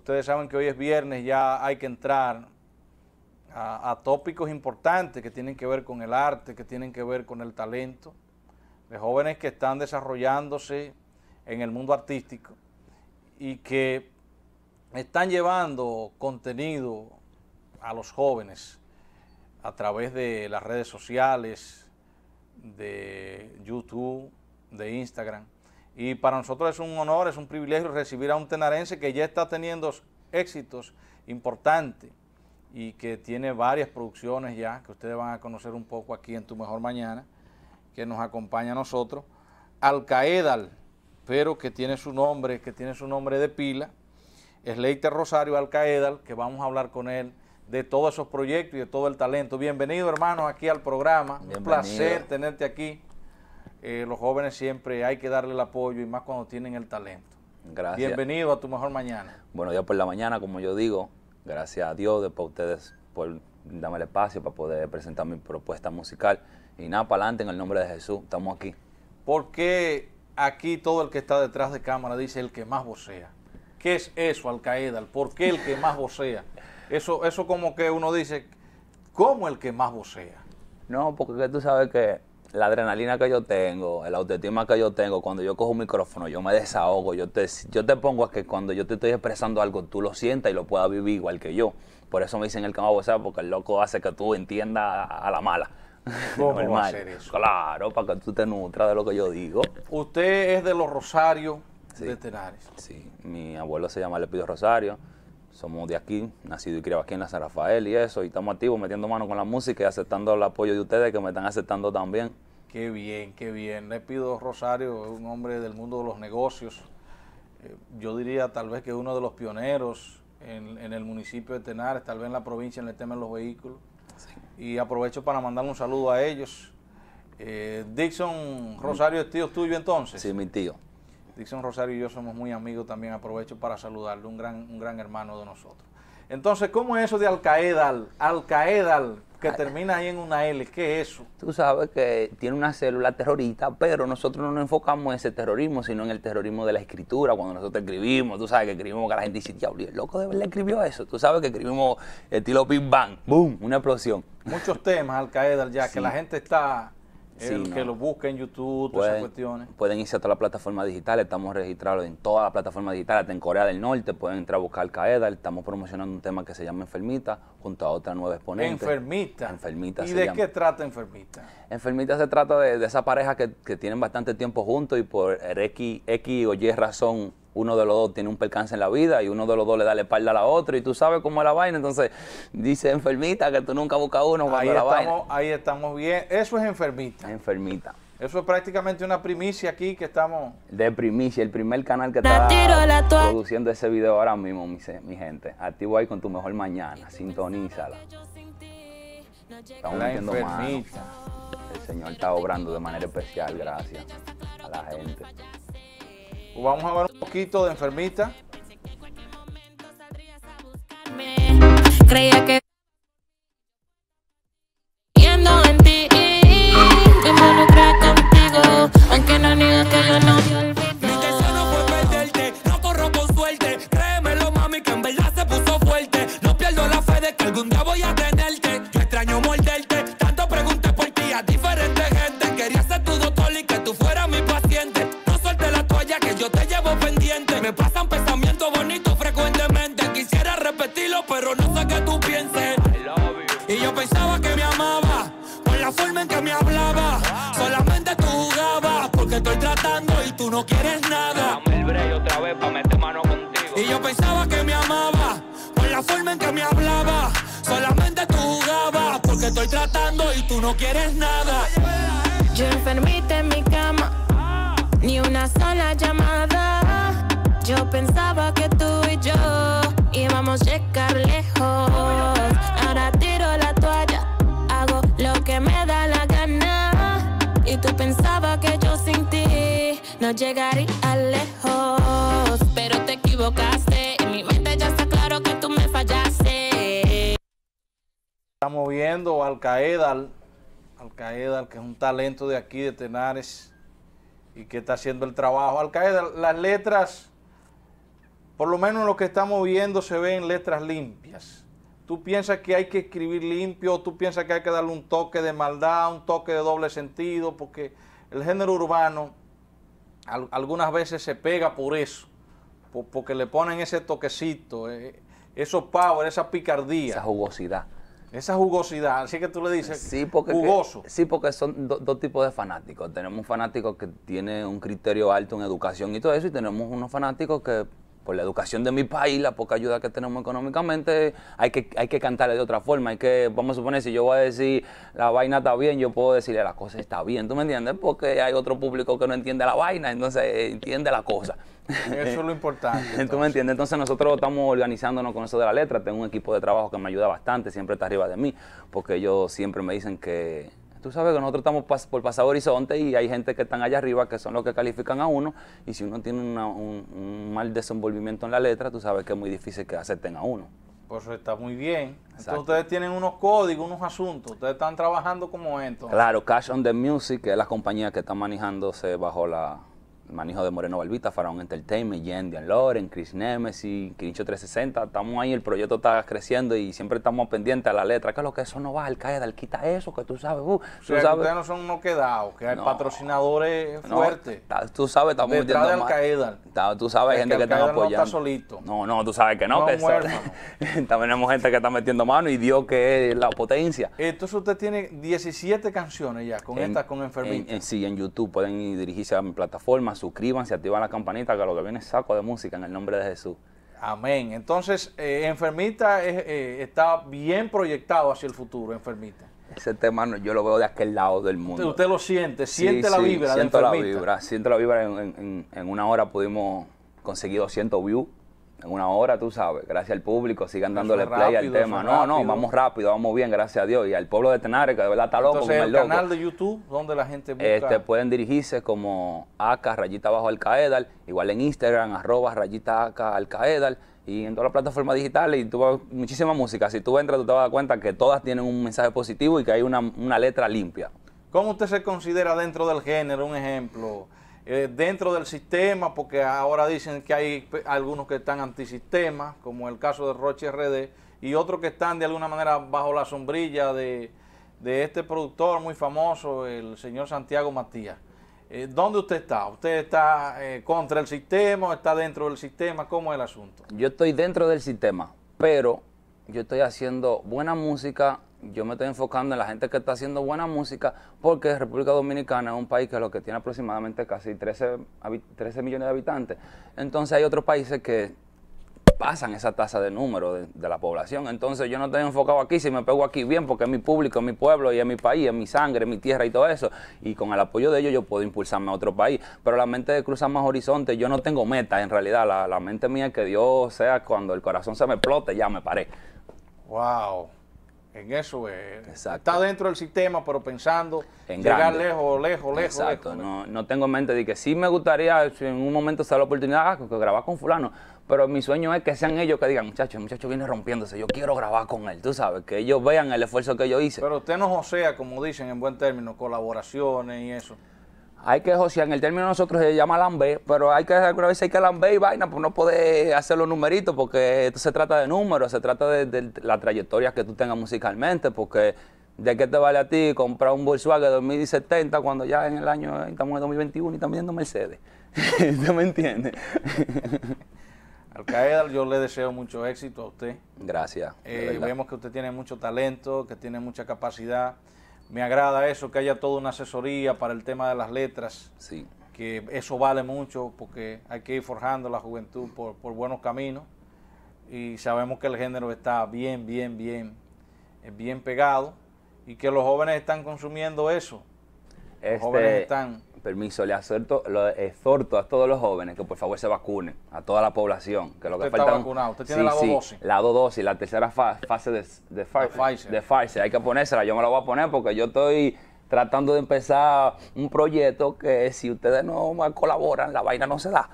Ustedes saben que hoy es viernes, ya hay que entrar a, tópicos importantes que tienen que ver con el arte, que tienen que ver con el talento, de jóvenes que están desarrollándose en el mundo artístico y que están llevando contenido a los jóvenes a través de las redes sociales, de YouTube, de Instagram. Y para nosotros es un honor, es un privilegio recibir a un tenarense que ya está teniendo éxitos importantes y que tiene varias producciones ya, que ustedes van a conocer un poco aquí en Tu Mejor Mañana, que nos acompaña a nosotros. Alcaedal, pero que tiene su nombre, que tiene su nombre de pila, es Leite Rosario Alcaedal, que vamos a hablar con él de todos esos proyectos y de todo el talento. Bienvenido, hermano aquí al programa. Un placer tenerte aquí. Eh, los jóvenes siempre hay que darle el apoyo y más cuando tienen el talento. Gracias. Bienvenido a tu mejor mañana. Bueno, ya por la mañana, como yo digo, gracias a Dios, después ustedes por darme el espacio para poder presentar mi propuesta musical. Y nada, para adelante, en el nombre de Jesús, estamos aquí. ¿Por qué aquí todo el que está detrás de cámara dice el que más vocea? ¿Qué es eso, Al Qaeda? ¿Por qué el que más vocea? Eso, eso como que uno dice, ¿cómo el que más vocea? No, porque tú sabes que la adrenalina que yo tengo, el autoestima que yo tengo, cuando yo cojo un micrófono, yo me desahogo, yo te, yo te pongo a que cuando yo te estoy expresando algo, tú lo sientas y lo puedas vivir igual que yo. Por eso me dicen el cama WhatsApp, porque el loco hace que tú entiendas a la mala. ¿Cómo va a hacer eso? Claro, para que tú te nutras de lo que yo digo. Usted es de los Rosarios de Tenares. Sí, mi abuelo se llama Lepido Rosario somos de aquí, nacido y criado aquí en la San Rafael y eso, y estamos activos metiendo mano con la música y aceptando el apoyo de ustedes que me están aceptando también. Qué bien, qué bien. Le pido Rosario, un hombre del mundo de los negocios, eh, yo diría tal vez que uno de los pioneros en, el municipio de Tenares, tal vez en la provincia en el tema de los vehículos. Y aprovecho para mandarle un saludo a ellos. Eh, Dixon Rosario es tío tuyo entonces. Sí, mi tío. Dixon Rosario y yo somos muy amigos también, aprovecho para saludarle, un gran, un gran hermano de nosotros. Entonces, ¿cómo es eso de Al-Qaeda? Al-Qaeda, que termina ahí en una L, ¿qué es eso? Tú sabes que tiene una célula terrorista, pero nosotros no nos enfocamos en ese terrorismo, sino en el terrorismo de la escritura, cuando nosotros escribimos, tú sabes que escribimos que la gente dice, el loco de verdad escribió eso, tú sabes que escribimos estilo Big Bang, boom, una explosión. Muchos temas, Al-Qaeda, ya, que la gente está el que lo busque en YouTube, todas esas cuestiones. Pueden irse a todas las plataformas digitales, estamos registrados en toda la plataforma digital, hasta en Corea del Norte, pueden entrar a buscar Al estamos promocionando un tema que se llama Enfermita, junto a otra nueva exponente. Enfermita. Enfermita. ¿Y de qué trata Enfermita? Enfermita se trata de, esa pareja que, que, tienen bastante tiempo juntos y por X, X o Y razón uno de los dos tiene un percance en la vida y uno de los dos le da la espalda a la otra y tú sabes cómo es la vaina. Entonces dice enfermita que tú nunca buscas uno cuando ahí la estamos, Ahí estamos bien. Eso es enfermita. Enfermita. Eso es prácticamente una primicia aquí que estamos. De primicia, el primer canal que está produciendo ese video ahora mismo, mi, mi gente. Activo ahí con tu mejor mañana. Sintonízala. Estamos la enfermita. El Señor está obrando de manera especial, gracias a la gente. Pues vamos a ver un poquito de enfermita. Me pasan pensamientos bonitos frecuentemente. Quisiera repetirlo, pero no sé qué tú pienses. Y yo pensaba que me amaba por la forma en que me hablaba. Solamente tú jugabas porque estoy tratando y tú no quieres nada. otra vez mano Y yo pensaba que me amaba por la forma en que me hablaba. Solamente tú jugabas porque estoy tratando y tú no quieres nada. Yo enfermita en mi cama, ni una sola llamada. Yo pensaba que tú y yo íbamos a llegar lejos. Ahora tiro la toalla, hago lo que me da la gana. Y tú pensabas que yo sin ti no llegaría lejos. Pero te equivocaste, en mi mente ya está claro que tú me fallaste. Estamos viendo Al Qaeda, Al Qaeda, que es un talento de aquí, de Tenares, y que está haciendo el trabajo. Al Caedal, las letras por lo menos lo que estamos viendo se ve en letras limpias. Tú piensas que hay que escribir limpio, tú piensas que hay que darle un toque de maldad, un toque de doble sentido, porque el género urbano algunas veces se pega por eso, porque le ponen ese toquecito, eh, esos power, esa picardía. Esa jugosidad. Esa jugosidad, así que tú le dices sí, porque jugoso. sí, porque son dos tipos de fanáticos. Tenemos un fanático que tiene un criterio alto en educación y todo eso, y tenemos unos fanáticos que la educación de mi país, la poca ayuda que tenemos económicamente, hay que, hay que cantarle de otra forma. Hay que, vamos a suponer, si yo voy a decir la vaina está bien, yo puedo decirle la cosa está bien, ¿tú me entiendes? Porque hay otro público que no entiende la vaina, entonces eh, entiende la cosa. Eso es lo importante. ¿Tú me entiendes? Entonces nosotros estamos organizándonos con eso de la letra. Tengo un equipo de trabajo que me ayuda bastante, siempre está arriba de mí, porque ellos siempre me dicen que Tú sabes que nosotros estamos por pasado horizonte y hay gente que están allá arriba que son los que califican a uno. Y si uno tiene un, mal desenvolvimiento en la letra, tú sabes que es muy difícil que acepten a uno. Por pues eso está muy bien. Entonces ustedes tienen unos códigos, unos asuntos. Ustedes están trabajando como esto. Claro, Cash on the Music, que es la compañía que está manejándose bajo la, manijo de Moreno Balbita, Faraón Entertainment, Dian Loren, Chris Nemesis, Quincho 360. Estamos ahí, el proyecto está creciendo y siempre estamos pendientes a la letra. Que lo que eso no va, al caedal, quita eso, que tú sabes. Uh, ustedes no son unos quedados, que hay patrocinadores fuertes. tú sabes, estamos Detrás de Tú sabes, gente que, apoyando. No solito. No, no, tú sabes que no. que también tenemos gente que está metiendo mano y Dios que es la potencia. Entonces usted tiene 17 canciones ya con con Enfermita. En, en, sí, en YouTube pueden dirigirse a mi plataforma suscríbanse, activan la campanita, que lo que viene es saco de música en el nombre de Jesús. Amén. Entonces, eh, Enfermita eh, está bien proyectado hacia el futuro, Enfermita. Ese tema yo lo veo de aquel lado del mundo. Usted, lo siente, siente la vibra. de siento la vibra, siento la vibra. en una hora pudimos conseguir 200 views en una hora, tú sabes, gracias al público, sigan dándole play al tema. No, no, vamos rápido, vamos bien, gracias a Dios. Y al pueblo de Tenare, que de verdad está loco. Entonces, el, el canal de YouTube, donde la gente busca? Este, pueden dirigirse como acá, rayita bajo Alcaedal, igual en Instagram, arroba, rayita acá Alcaedal y en todas las plataformas digitales, y tú vas muchísima música. Si tú entras, tú te vas a dar cuenta que todas tienen un mensaje positivo y que hay una, una letra limpia. ¿Cómo usted se considera dentro del género, un ejemplo? Eh, dentro del sistema, porque ahora dicen que hay algunos que están antisistema, como el caso de Roche RD, y otros que están de alguna manera bajo la sombrilla de, de este productor muy famoso, el señor Santiago Matías. Eh, ¿Dónde usted está? ¿Usted está eh, contra el sistema o está dentro del sistema? ¿Cómo es el asunto? Yo estoy dentro del sistema, pero yo estoy haciendo buena música yo me estoy enfocando en la gente que está haciendo buena música, porque República Dominicana es un país que lo que tiene aproximadamente casi 13, millones de habitantes. Entonces hay otros países que pasan esa tasa de número de, la población. Entonces yo no estoy enfocado aquí, si me pego aquí bien, porque es mi público, es mi pueblo y es mi país, es mi sangre, es mi tierra y todo eso. Y con el apoyo de ellos yo puedo impulsarme a otro país. Pero la mente de cruzar más horizontes, yo no tengo meta en realidad. La, la mente mía es que Dios sea cuando el corazón se me explote, ya me paré. ¡Wow! En eso es. Eh, está dentro del sistema, pero pensando en llegar lejos, lejos, lejos. Exacto. no, no, tengo en mente de que sí me gustaría, en un momento sale la oportunidad, ah, que grabar con fulano. Pero mi sueño es que sean ellos que digan, muchachos, el muchacho viene rompiéndose, yo quiero grabar con él, tú sabes, que ellos vean el esfuerzo que yo hice. Pero usted no osea, como dicen en buen término, colaboraciones y eso hay que José, en el término nosotros se llama Lambe, pero hay que alguna vez hay que lambe y vaina, pues no puede hacer los numeritos porque esto se trata de números, se trata de, la trayectoria que tú tengas musicalmente, porque ¿de qué te vale a ti comprar un Volkswagen de 2070 cuando ya en el año estamos en 2021 y estamos viendo Mercedes? ¿no me entiende? Alcaeda, yo le deseo mucho éxito a usted. Gracias. Eh, vemos que usted tiene mucho talento, que tiene mucha capacidad. Me agrada eso, que haya toda una asesoría para el tema de las letras. Sí. Que eso vale mucho porque hay que ir forjando la juventud por, buenos caminos. Y sabemos que el género está bien, bien, bien, eh, bien pegado y que los jóvenes están consumiendo eso. los jóvenes este, están permiso, le exhorto, lo exhorto a todos los jóvenes que por favor se vacunen, a toda la población. Que lo que falta está vacunado, usted tiene la dosis. La dosis, la tercera fase de, de, de Pfizer. Hay que ponérsela, yo me la voy a poner porque yo estoy tratando de empezar un proyecto que si ustedes no colaboran, la vaina no se da.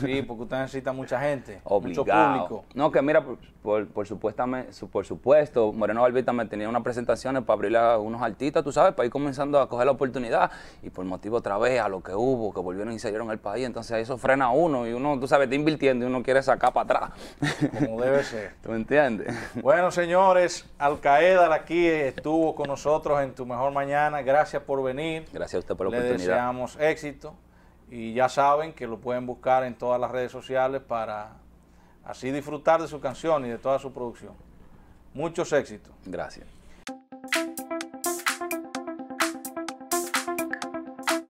Sí, porque usted necesita mucha gente, mucho público. No, que mira, por, por, supuesto, Moreno Barbita me tenía unas presentaciones para abrirle a unos artistas, tú sabes, para ir comenzando a coger la oportunidad y por motivo otra vez a lo que hubo, que volvieron y se dieron el país, entonces eso frena uno y uno, tú sabes, está invirtiendo y uno quiere sacar para atrás. Como debe ser. ¿Tú entiendes? Bueno, señores, qaeda aquí estuvo con nosotros en Tu Mejor Mañana, gracias por venir. Gracias a usted por la oportunidad. Le deseamos éxito y ya saben que lo pueden buscar en todas las redes sociales para así disfrutar de su canción y de toda su producción. Muchos éxitos. Gracias.